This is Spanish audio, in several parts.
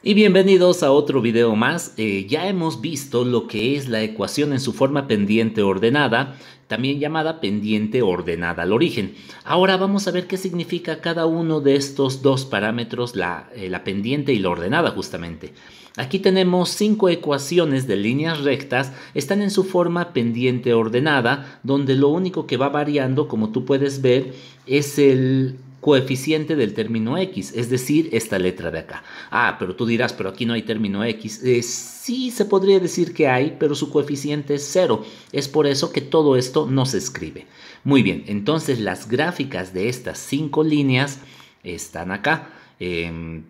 Y bienvenidos a otro video más. Eh, ya hemos visto lo que es la ecuación en su forma pendiente ordenada, también llamada pendiente ordenada al origen. Ahora vamos a ver qué significa cada uno de estos dos parámetros, la eh, pendiente y la ordenada justamente. Aquí tenemos cinco ecuaciones de líneas rectas, están en su forma pendiente ordenada, donde lo único que va variando, como tú puedes ver, es el coeficiente del término x, es decir, esta letra de acá. Ah, pero tú dirás, pero aquí no hay término x. Eh, sí, se podría decir que hay, pero su coeficiente es cero. Es por eso que todo esto no se escribe. Muy bien, entonces las gráficas de estas cinco líneas están acá. Em,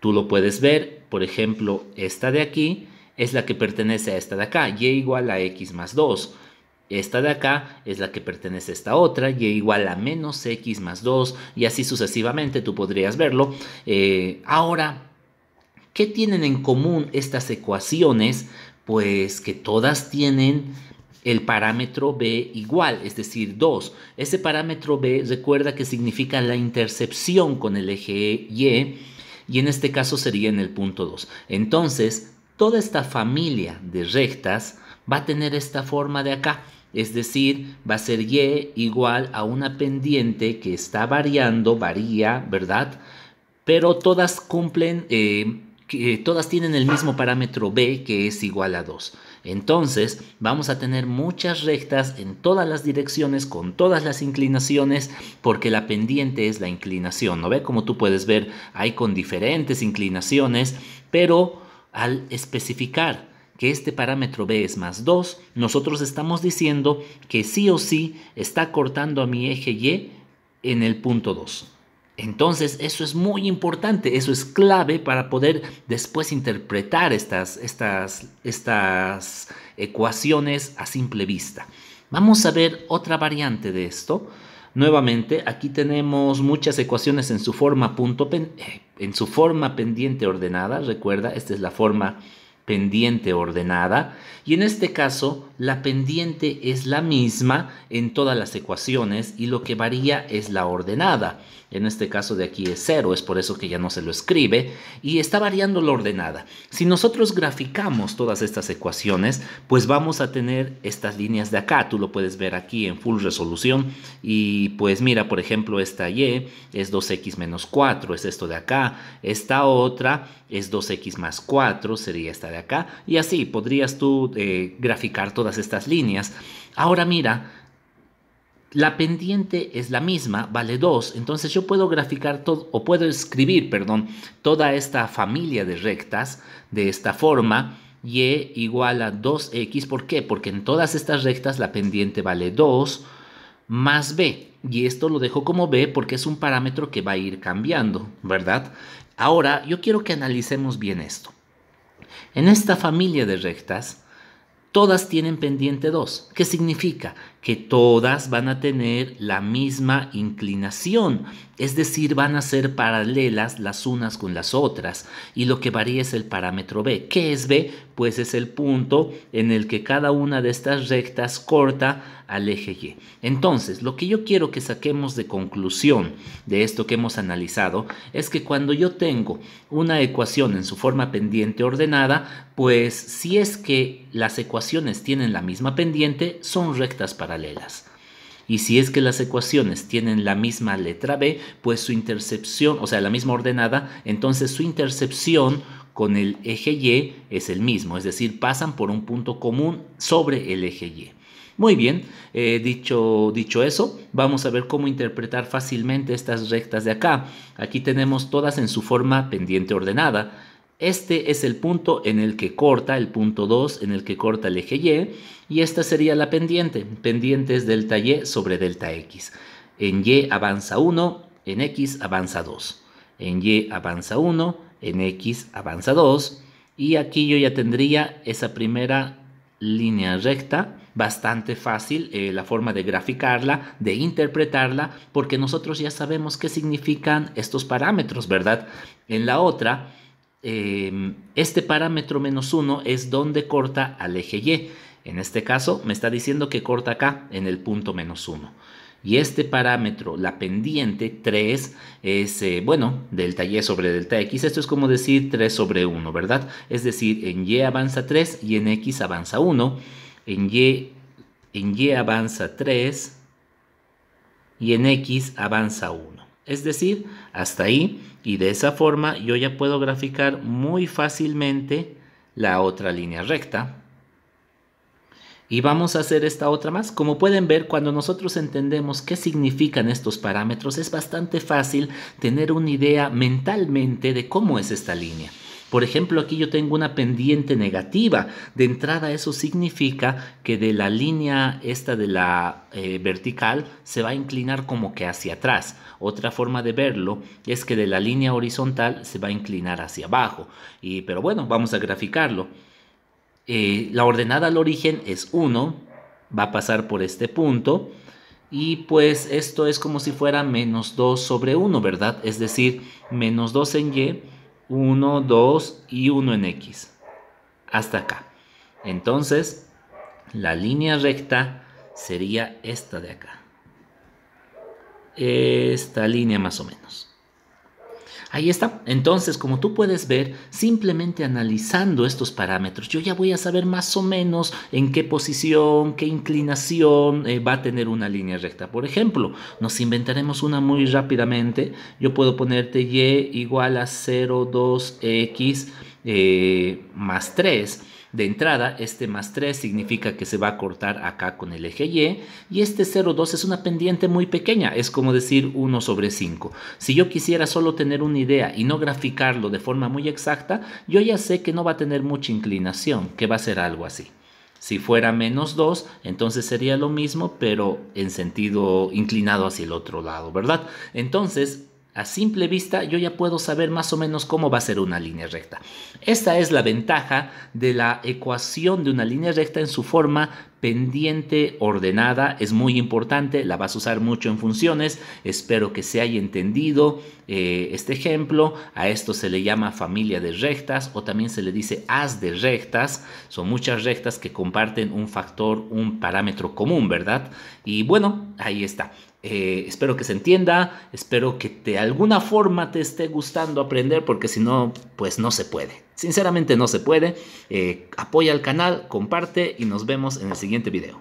tú lo puedes ver, por ejemplo, esta de aquí es la que pertenece a esta de acá, y igual a x más 2. Esta de acá es la que pertenece a esta otra y igual a menos x más 2 y así sucesivamente tú podrías verlo. Eh, ahora, ¿qué tienen en común estas ecuaciones? Pues que todas tienen el parámetro b igual, es decir, 2. Ese parámetro b recuerda que significa la intercepción con el eje y y en este caso sería en el punto 2. Entonces, toda esta familia de rectas va a tener esta forma de acá. Es decir, va a ser y igual a una pendiente que está variando, varía, ¿verdad? Pero todas cumplen, eh, que eh, todas tienen el mismo parámetro b que es igual a 2. Entonces vamos a tener muchas rectas en todas las direcciones con todas las inclinaciones porque la pendiente es la inclinación. ¿No ve? Como tú puedes ver, hay con diferentes inclinaciones, pero al especificar que este parámetro b es más 2, nosotros estamos diciendo que sí o sí está cortando a mi eje y en el punto 2. Entonces, eso es muy importante, eso es clave para poder después interpretar estas, estas, estas ecuaciones a simple vista. Vamos a ver otra variante de esto. Nuevamente, aquí tenemos muchas ecuaciones en su forma, punto eh, en su forma pendiente ordenada. Recuerda, esta es la forma pendiente ordenada y en este caso la pendiente es la misma en todas las ecuaciones y lo que varía es la ordenada. En este caso de aquí es cero, es por eso que ya no se lo escribe y está variando la ordenada. Si nosotros graficamos todas estas ecuaciones, pues vamos a tener estas líneas de acá. Tú lo puedes ver aquí en full resolución y pues mira, por ejemplo, esta y es 2x menos 4, es esto de acá. Esta otra es 2x más 4, sería esta de acá y así podrías tú eh, graficar todas estas líneas. Ahora mira, la pendiente es la misma, vale 2, entonces yo puedo graficar todo o puedo escribir, perdón, toda esta familia de rectas de esta forma y e igual a 2x, ¿por qué? Porque en todas estas rectas la pendiente vale 2 más b y esto lo dejo como b porque es un parámetro que va a ir cambiando, ¿verdad? Ahora yo quiero que analicemos bien esto. En esta familia de rectas, todas tienen pendiente 2. ¿Qué significa? que todas van a tener la misma inclinación, es decir, van a ser paralelas las unas con las otras, y lo que varía es el parámetro B. ¿Qué es B? Pues es el punto en el que cada una de estas rectas corta al eje Y. Entonces, lo que yo quiero que saquemos de conclusión de esto que hemos analizado es que cuando yo tengo una ecuación en su forma pendiente ordenada, pues si es que las ecuaciones tienen la misma pendiente, son rectas paralelas y si es que las ecuaciones tienen la misma letra B, pues su intercepción, o sea, la misma ordenada, entonces su intercepción con el eje Y es el mismo, es decir, pasan por un punto común sobre el eje Y. Muy bien, eh, dicho, dicho eso, vamos a ver cómo interpretar fácilmente estas rectas de acá. Aquí tenemos todas en su forma pendiente ordenada este es el punto en el que corta, el punto 2 en el que corta el eje Y, y esta sería la pendiente. Pendiente es delta Y sobre delta X. En Y avanza 1, en X avanza 2. En Y avanza 1, en X avanza 2. Y aquí yo ya tendría esa primera línea recta, bastante fácil eh, la forma de graficarla, de interpretarla, porque nosotros ya sabemos qué significan estos parámetros, ¿verdad? En la otra Em, este parámetro menos 1 es donde corta al eje Y. En este caso me está diciendo que corta acá en el punto menos 1. Y este parámetro, la pendiente 3, es, eh, bueno, delta y sobre delta x. Esto es como decir 3 sobre 1, ¿verdad? Es decir, en y avanza 3 y en x avanza 1. En y, en y avanza 3 y en x avanza 1. Es decir, hasta ahí y de esa forma yo ya puedo graficar muy fácilmente la otra línea recta. Y vamos a hacer esta otra más. Como pueden ver, cuando nosotros entendemos qué significan estos parámetros, es bastante fácil tener una idea mentalmente de cómo es esta línea. Por ejemplo, aquí yo tengo una pendiente negativa. De entrada eso significa que de la línea esta de la eh, vertical se va a inclinar como que hacia atrás. Otra forma de verlo es que de la línea horizontal se va a inclinar hacia abajo. Y, pero bueno, vamos a graficarlo. Eh, la ordenada al origen es 1, va a pasar por este punto. Y pues esto es como si fuera menos 2 sobre 1, ¿verdad? Es decir, menos 2 en y 1, 2 y 1 en X. Hasta acá. Entonces, la línea recta sería esta de acá. Esta línea más o menos. Ahí está. Entonces, como tú puedes ver, simplemente analizando estos parámetros, yo ya voy a saber más o menos en qué posición, qué inclinación eh, va a tener una línea recta. Por ejemplo, nos inventaremos una muy rápidamente. Yo puedo ponerte y igual a 2, x eh, más 3 de entrada, este más 3 significa que se va a cortar acá con el eje Y y este 0,2 es una pendiente muy pequeña, es como decir 1 sobre 5. Si yo quisiera solo tener una idea y no graficarlo de forma muy exacta, yo ya sé que no va a tener mucha inclinación, que va a ser algo así. Si fuera menos 2, entonces sería lo mismo, pero en sentido inclinado hacia el otro lado, ¿verdad? Entonces, a simple vista yo ya puedo saber más o menos cómo va a ser una línea recta. Esta es la ventaja de la ecuación de una línea recta en su forma pendiente ordenada es muy importante, la vas a usar mucho en funciones, espero que se haya entendido eh, este ejemplo, a esto se le llama familia de rectas o también se le dice haz de rectas, son muchas rectas que comparten un factor, un parámetro común, ¿verdad? Y bueno, ahí está. Eh, espero que se entienda, espero que de alguna forma te esté gustando aprender, porque si no, pues no se puede. Sinceramente no se puede. Eh, apoya al canal, comparte y nos vemos en el siguiente video.